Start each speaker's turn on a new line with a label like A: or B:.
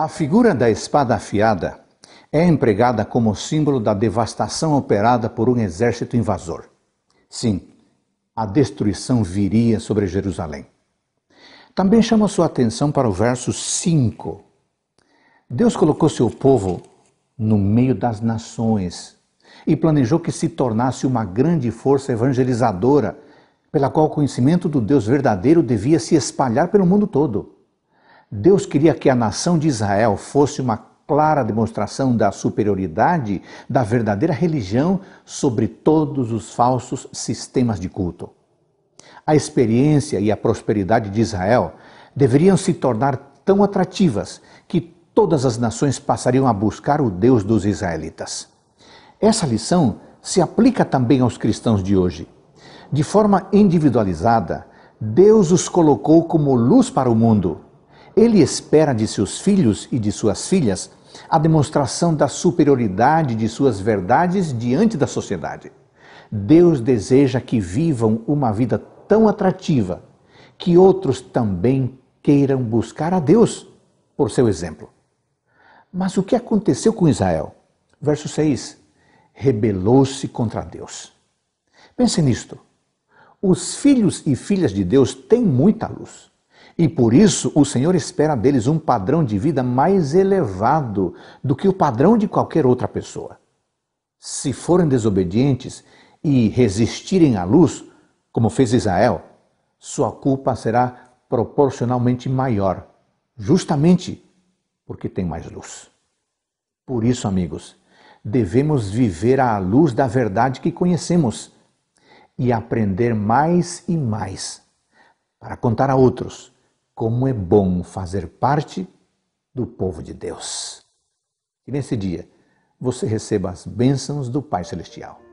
A: A figura da espada afiada é empregada como símbolo da devastação operada por um exército invasor. Sim, a destruição viria sobre Jerusalém. Também chama sua atenção para o verso 5. Deus colocou seu povo no meio das nações e planejou que se tornasse uma grande força evangelizadora, pela qual o conhecimento do Deus verdadeiro devia se espalhar pelo mundo todo. Deus queria que a nação de Israel fosse uma clara demonstração da superioridade da verdadeira religião sobre todos os falsos sistemas de culto. A experiência e a prosperidade de Israel deveriam se tornar tão atrativas que todas as nações passariam a buscar o Deus dos israelitas. Essa lição se aplica também aos cristãos de hoje. De forma individualizada, Deus os colocou como luz para o mundo ele espera de seus filhos e de suas filhas a demonstração da superioridade de suas verdades diante da sociedade. Deus deseja que vivam uma vida tão atrativa que outros também queiram buscar a Deus por seu exemplo. Mas o que aconteceu com Israel? Verso 6: rebelou-se contra Deus. Pense nisto. Os filhos e filhas de Deus têm muita luz. E por isso o Senhor espera deles um padrão de vida mais elevado do que o padrão de qualquer outra pessoa. Se forem desobedientes e resistirem à luz, como fez Israel, sua culpa será proporcionalmente maior, justamente porque tem mais luz. Por isso, amigos, devemos viver à luz da verdade que conhecemos e aprender mais e mais para contar a outros como é bom fazer parte do povo de Deus. E nesse dia, você receba as bênçãos do Pai Celestial.